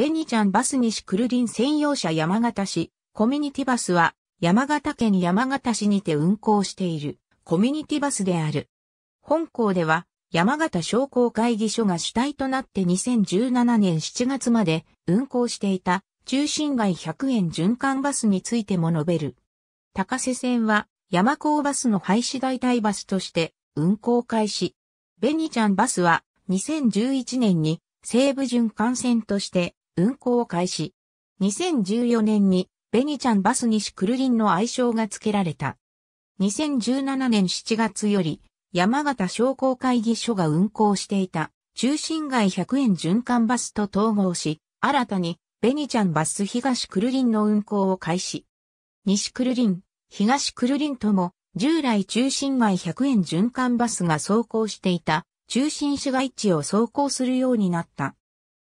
ベニちゃんバス西クルリン専用車山形市、コミュニティバスは、山形県山形市にて運行している、コミュニティバスである。本校では、山形商工会議所が主体となって2017年7月まで運行していた中心街100円循環バスについても述べる。高瀬線は山高バスの廃止代替バスとして運行開始。ベニちゃんバスは2011年に西部循環線として運行を開始。2014年にベニちゃんバス西クルリンの愛称が付けられた。2017年7月より山形商工会議所が運行していた中心街100円循環バスと統合し、新たにベニちゃんバス東クルリンの運行を開始。西クルリン、東クルリンとも従来中心街100円循環バスが走行していた中心市街地を走行するようになった。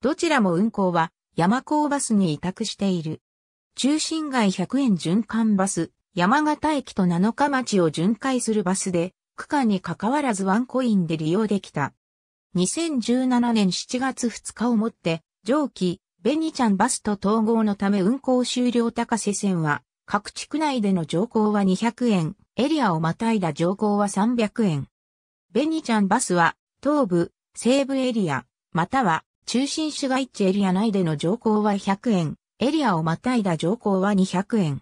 どちらも運行は山高バスに委託している。中心街100円循環バス、山形駅と七日町を巡回するバスで、区間に関わらずワンコインで利用できた。2017年7月2日をもって、上記、ベニちゃんバスと統合のため運行終了高瀬線は、各地区内での乗降は200円、エリアをまたいだ乗降は300円。ベニちゃんバスは、東部、西部エリア、または中心市街地エリア内での乗降は100円、エリアをまたいだ乗降は200円。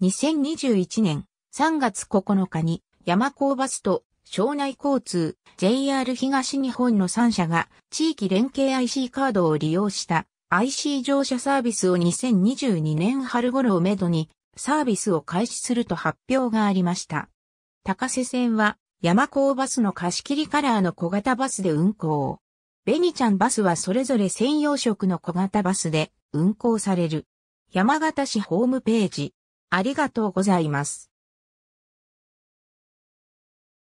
2021年3月9日に山高バスと省内交通 JR 東日本の3社が地域連携 IC カードを利用した IC 乗車サービスを2022年春頃をめどにサービスを開始すると発表がありました。高瀬線は山高バスの貸し切りカラーの小型バスで運行。ベニちゃんバスはそれぞれ専用色の小型バスで運行される。山形市ホームページ。ありがとうございます。